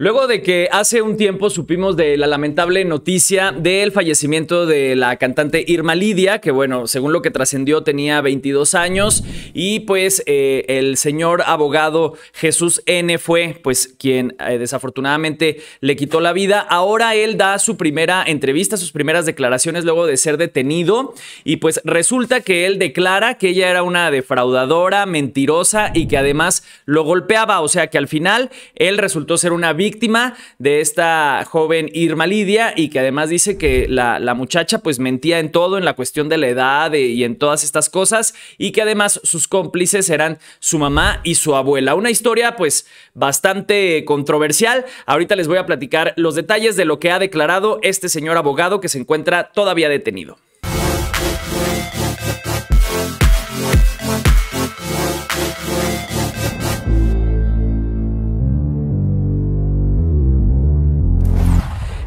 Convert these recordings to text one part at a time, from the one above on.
Luego de que hace un tiempo supimos de la lamentable noticia del fallecimiento de la cantante Irma Lidia, que bueno, según lo que trascendió tenía 22 años y pues eh, el señor abogado Jesús N fue pues quien eh, desafortunadamente le quitó la vida. Ahora él da su primera entrevista, sus primeras declaraciones luego de ser detenido y pues resulta que él declara que ella era una defraudadora, mentirosa y que además lo golpeaba, o sea que al final él resultó ser una víctima víctima de esta joven Irma Lidia y que además dice que la, muchacha pues mentía en todo, en la cuestión de la edad eh, y en todas estas cosas y que además sus cómplices eran su mamá y su abuela. Una historia pues bastante controversial. Ahorita les voy a platicar los detalles de lo que ha declarado este señor abogado que se encuentra todavía detenido.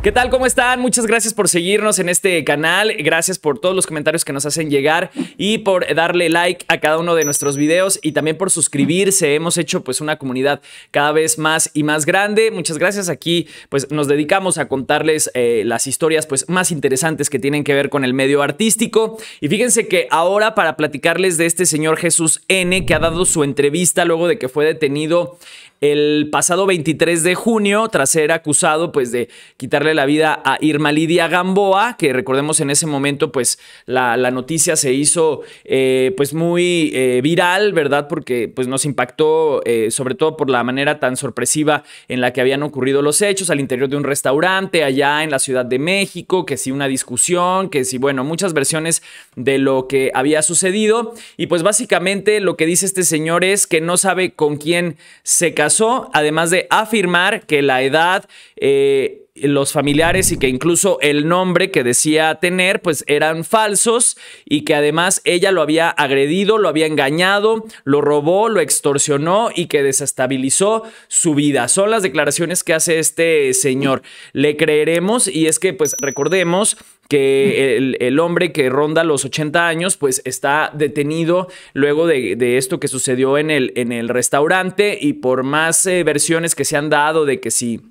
¿Qué tal? ¿Cómo están? Muchas gracias por seguirnos en este canal. Gracias por todos los comentarios que nos hacen llegar y por darle like a cada uno de nuestros videos y también por suscribirse. Hemos hecho pues una comunidad cada vez más y más grande. Muchas gracias. Aquí pues nos dedicamos a contarles eh, las historias pues más interesantes que tienen que ver con el medio artístico. Y fíjense que ahora para platicarles de este señor Jesús N que ha dado su entrevista luego de que fue detenido el pasado 23 de junio tras ser acusado pues de quitarle la vida a Irma Lidia Gamboa, que recordemos en ese momento pues la, noticia se hizo eh, pues muy eh, viral, ¿verdad? Porque pues nos impactó eh, sobre todo por la manera tan sorpresiva en la que habían ocurrido los hechos al interior de un restaurante allá en la Ciudad de México, que sí, una discusión, que sí, bueno, muchas versiones de lo que había sucedido y pues básicamente lo que dice este señor es que no sabe con quién se casó además de afirmar que la edad, eh, los familiares y que incluso el nombre que decía tener, pues eran falsos y que además ella lo había agredido, lo había engañado, lo robó, lo extorsionó y que desestabilizó su vida. Son las declaraciones que hace este señor. Le creeremos y es que, pues recordemos que el, el, hombre que ronda los 80 años, pues está detenido luego de, esto que sucedió en el, en el restaurante y por más eh, versiones que se han dado de que si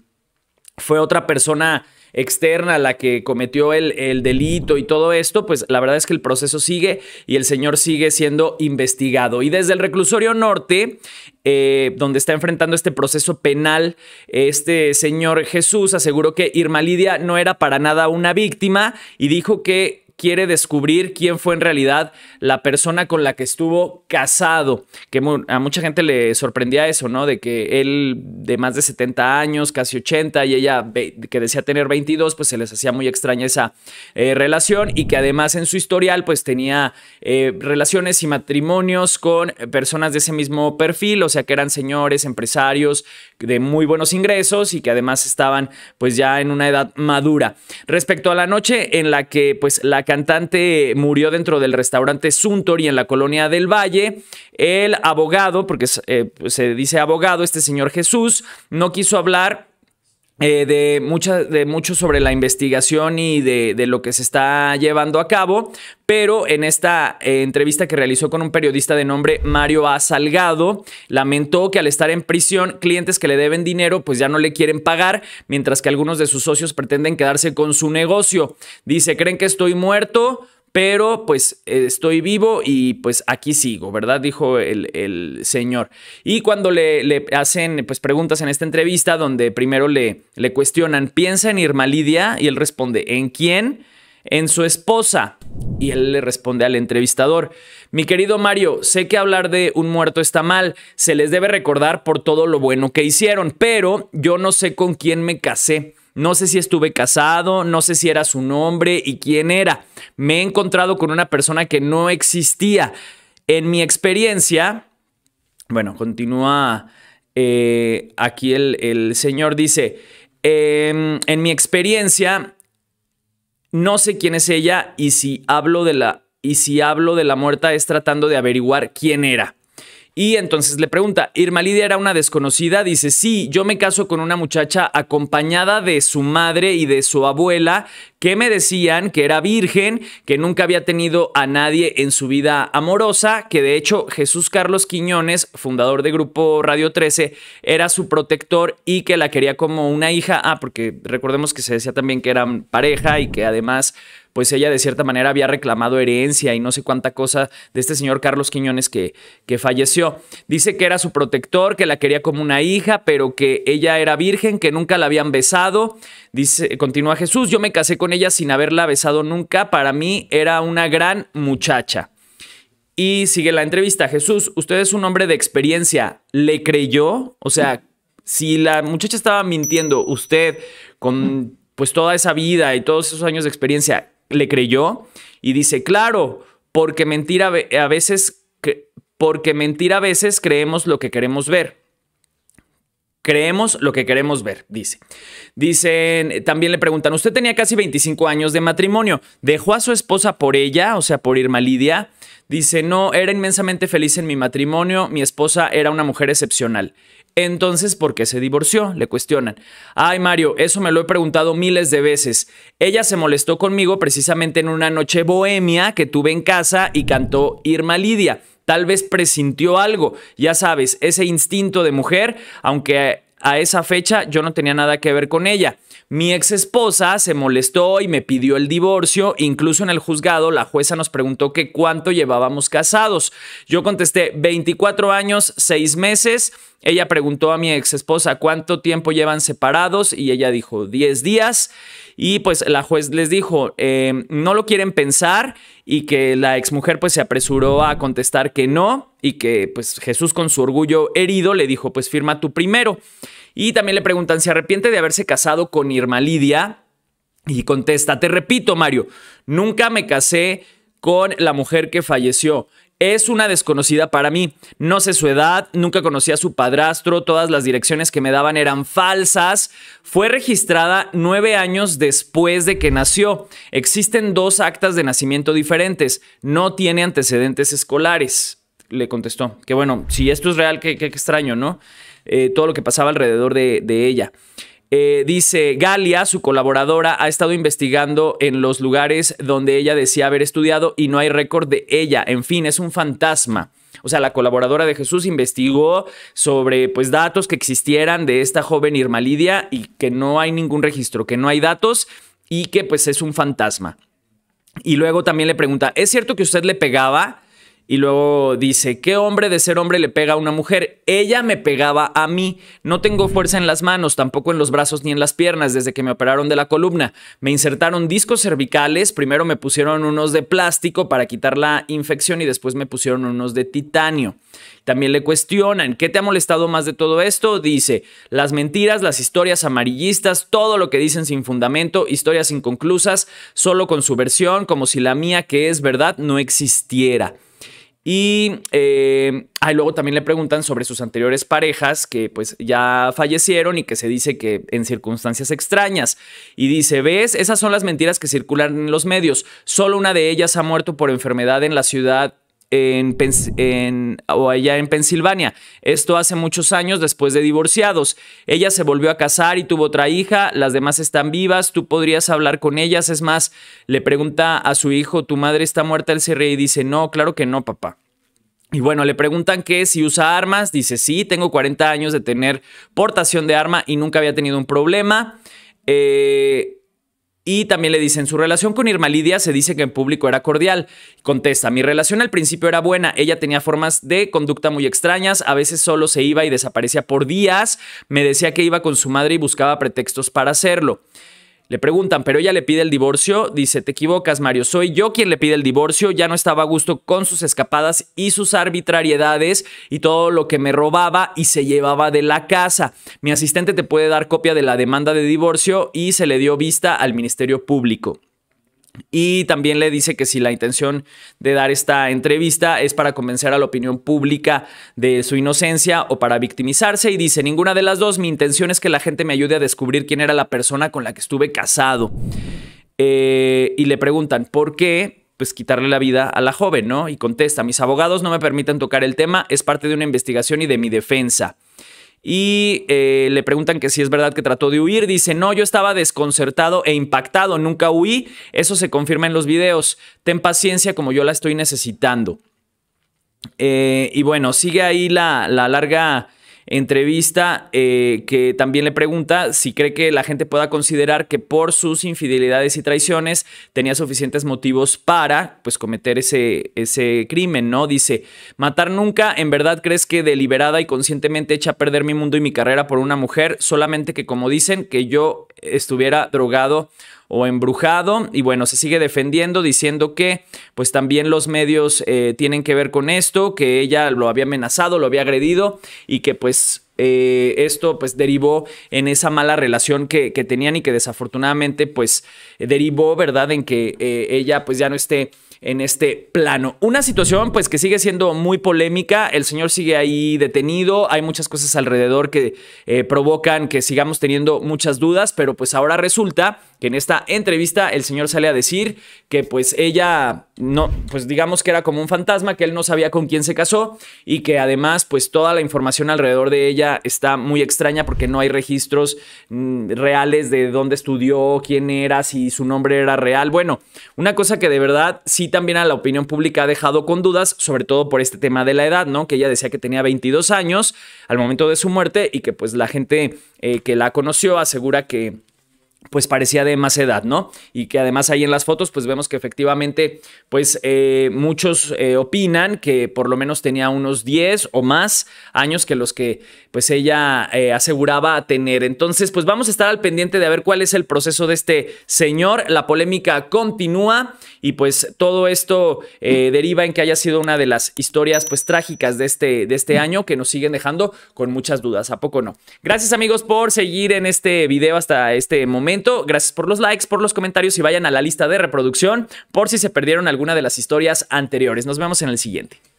fue otra persona externa la que cometió el, el delito y todo esto, pues la verdad es que el proceso sigue y el señor sigue siendo investigado. Y desde el reclusorio norte, eh, donde está enfrentando este proceso penal, este señor Jesús aseguró que Irma Lidia no era para nada una víctima y dijo que quiere descubrir quién fue en realidad la persona con la que estuvo casado, que a mucha gente le sorprendía eso, ¿no? De que él de más de 70 años, casi 80, y ella que decía tener 22, pues se les hacía muy extraña esa eh, relación y que además en su historial pues tenía eh, relaciones y matrimonios con personas de ese mismo perfil, o sea que eran señores, empresarios de muy buenos ingresos y que además estaban pues ya en una edad madura. Respecto a la noche en la que pues la cantante murió dentro del restaurante Suntory en la colonia del Valle. El abogado, porque eh, se dice abogado, este señor Jesús, no quiso hablar eh, de, de mucho sobre la investigación y de, lo que se está llevando a cabo, pero en esta eh, entrevista que realizó con un periodista de nombre Mario A. Salgado, lamentó que al estar en prisión, clientes que le deben dinero pues ya no le quieren pagar, mientras que algunos de sus socios pretenden quedarse con su negocio. Dice, ¿creen que estoy muerto? pero pues eh, estoy vivo y pues aquí sigo, ¿verdad? Dijo el, señor. Y cuando le, le, hacen pues preguntas en esta entrevista, donde primero le, le cuestionan, ¿piensa en Irma Lidia? Y él responde, ¿en quién? En su esposa. Y él le responde al entrevistador, mi querido Mario, sé que hablar de un muerto está mal, se les debe recordar por todo lo bueno que hicieron, pero yo no sé con quién me casé. No sé si estuve casado, no sé si era su nombre y quién era. Me he encontrado con una persona que no existía. En mi experiencia, bueno, continúa eh, aquí el, señor dice, em, en mi experiencia, no sé quién es ella y si hablo de la... Y si hablo de la muerta es tratando de averiguar quién era. Y entonces le pregunta, Irma Lidia era una desconocida, dice, sí, yo me caso con una muchacha acompañada de su madre y de su abuela, que me decían que era virgen, que nunca había tenido a nadie en su vida amorosa, que de hecho Jesús Carlos Quiñones, fundador de Grupo Radio 13, era su protector y que la quería como una hija, ah, porque recordemos que se decía también que eran pareja y que además pues ella de cierta manera había reclamado herencia y no sé cuánta cosa de este señor Carlos Quiñones que, que falleció. Dice que era su protector, que la quería como una hija, pero que ella era virgen, que nunca la habían besado. Dice, continúa Jesús, yo me casé con ella sin haberla besado nunca, para mí era una gran muchacha. Y sigue la entrevista. Jesús, usted es un hombre de experiencia. ¿Le creyó? O sea, si la muchacha estaba mintiendo, usted con pues toda esa vida y todos esos años de experiencia, le creyó y dice, claro, porque mentira a veces, porque mentira a veces creemos lo que queremos ver. Creemos lo que queremos ver, dice. Dicen, también le preguntan, usted tenía casi 25 años de matrimonio, ¿dejó a su esposa por ella, o sea, por Irma Lidia? Dice, no, era inmensamente feliz en mi matrimonio, mi esposa era una mujer excepcional. Entonces, ¿por qué se divorció? Le cuestionan. Ay, Mario, eso me lo he preguntado miles de veces. Ella se molestó conmigo precisamente en una noche bohemia que tuve en casa y cantó Irma Lidia. Tal vez presintió algo, ya sabes, ese instinto de mujer, aunque a esa fecha yo no tenía nada que ver con ella. Mi ex esposa se molestó y me pidió el divorcio. Incluso en el juzgado la jueza nos preguntó que cuánto llevábamos casados. Yo contesté 24 años, 6 meses. Ella preguntó a mi ex esposa cuánto tiempo llevan separados y ella dijo 10 días. Y pues la juez les dijo, em, no lo quieren pensar y que la exmujer pues se apresuró a contestar que no y que pues Jesús con su orgullo herido le dijo pues firma tú primero. Y también le preguntan, si arrepiente de haberse casado con Irma Lidia? Y contesta, te repito, Mario, nunca me casé con la mujer que falleció. Es una desconocida para mí. No sé su edad, nunca conocí a su padrastro, todas las direcciones que me daban eran falsas. Fue registrada nueve años después de que nació. Existen dos actas de nacimiento diferentes. No tiene antecedentes escolares. Le contestó. Que bueno, si esto es real, qué extraño, ¿no? Eh, todo lo que pasaba alrededor de, ella. Eh, dice, Galia, su colaboradora, ha estado investigando en los lugares donde ella decía haber estudiado y no hay récord de ella. En fin, es un fantasma. O sea, la colaboradora de Jesús investigó sobre pues datos que existieran de esta joven Irma Lidia y que no hay ningún registro, que no hay datos y que pues es un fantasma. Y luego también le pregunta, ¿es cierto que usted le pegaba? Y luego dice, ¿qué hombre de ser hombre le pega a una mujer? Ella me pegaba a mí. No tengo fuerza en las manos, tampoco en los brazos ni en las piernas desde que me operaron de la columna. Me insertaron discos cervicales, primero me pusieron unos de plástico para quitar la infección y después me pusieron unos de titanio. También le cuestionan, ¿qué te ha molestado más de todo esto? Dice, las mentiras, las historias amarillistas, todo lo que dicen sin fundamento, historias inconclusas, solo con su versión, como si la mía que es verdad no existiera. Eh, ah, y luego también le preguntan sobre sus anteriores parejas que pues ya fallecieron y que se dice que en circunstancias extrañas. Y dice, ves, esas son las mentiras que circulan en los medios. Solo una de ellas ha muerto por enfermedad en la ciudad en, o allá en Pensilvania. Esto hace muchos años después de divorciados. Ella se volvió a casar y tuvo otra hija, las demás están vivas, tú podrías hablar con ellas. Es más, le pregunta a su hijo, ¿tu madre está muerta? el se y dice, no, claro que no, papá. Y bueno, le preguntan que si usa armas, dice, sí, tengo 40 años de tener portación de arma y nunca había tenido un problema. Eh, y también le dicen, su relación con Irma Lidia se dice que en público era cordial. Contesta, mi relación al principio era buena, ella tenía formas de conducta muy extrañas, a veces solo se iba y desaparecía por días, me decía que iba con su madre y buscaba pretextos para hacerlo. Le preguntan, pero ella le pide el divorcio. Dice, te equivocas, Mario, soy yo quien le pide el divorcio. Ya no estaba a gusto con sus escapadas y sus arbitrariedades y todo lo que me robaba y se llevaba de la casa. Mi asistente te puede dar copia de la demanda de divorcio y se le dio vista al Ministerio Público. Y también le dice que si la intención de dar esta entrevista es para convencer a la opinión pública de su inocencia o para victimizarse. Y dice, ninguna de las dos, mi intención es que la gente me ayude a descubrir quién era la persona con la que estuve casado. Eh, y le preguntan, ¿por qué? pues quitarle la vida a la joven, ¿no? Y contesta, mis abogados no me permiten tocar el tema, es parte de una investigación y de mi defensa y eh, le preguntan que si es verdad que trató de huir. Dice, no, yo estaba desconcertado e impactado, nunca huí. Eso se confirma en los videos. Ten paciencia como yo la estoy necesitando. Eh, y bueno, sigue ahí la larga entrevista eh, que también le pregunta si cree que la gente pueda considerar que por sus infidelidades y traiciones tenía suficientes motivos para pues cometer ese, ese crimen, ¿no? Dice, matar nunca, en verdad crees que deliberada y conscientemente echa a perder mi mundo y mi carrera por una mujer, solamente que como dicen, que yo estuviera drogado o embrujado. Y bueno, se sigue defendiendo diciendo que pues también los medios eh, tienen que ver con esto, que ella lo había amenazado, lo había agredido y que pues eh, esto pues derivó en esa mala relación que, que tenían y que desafortunadamente pues derivó, ¿verdad? En que eh, ella pues ya no esté en este plano. Una situación pues que sigue siendo muy polémica, el señor sigue ahí detenido, hay muchas cosas alrededor que eh, provocan que sigamos teniendo muchas dudas, pero pues ahora resulta que en esta entrevista el señor sale a decir que pues ella no, pues digamos que era como un fantasma, que él no sabía con quién se casó y que además pues toda la información alrededor de ella está muy extraña porque no hay registros mm, reales de dónde estudió, quién era, si su nombre era real. Bueno, una cosa que de verdad sí también a la opinión pública ha dejado con dudas, sobre todo por este tema de la edad, ¿no? Que ella decía que tenía 22 años al momento de su muerte y que pues la gente eh, que la conoció asegura que pues parecía de más edad, ¿no? Y que además ahí en las fotos pues vemos que efectivamente pues eh, muchos eh, opinan que por lo menos tenía unos 10 o más años que los que pues ella aseguraba tener. Entonces pues vamos a estar al pendiente de ver cuál es el proceso de este señor. La polémica continúa y pues todo esto eh, deriva en que haya sido una de las historias pues trágicas de este, de este mm. año que nos siguen dejando con muchas dudas, ¿a poco no? Gracias amigos por seguir en este video hasta este momento, gracias por los likes, por los comentarios y vayan a la lista de reproducción por si se perdieron alguna de las historias anteriores. Nos vemos en el siguiente.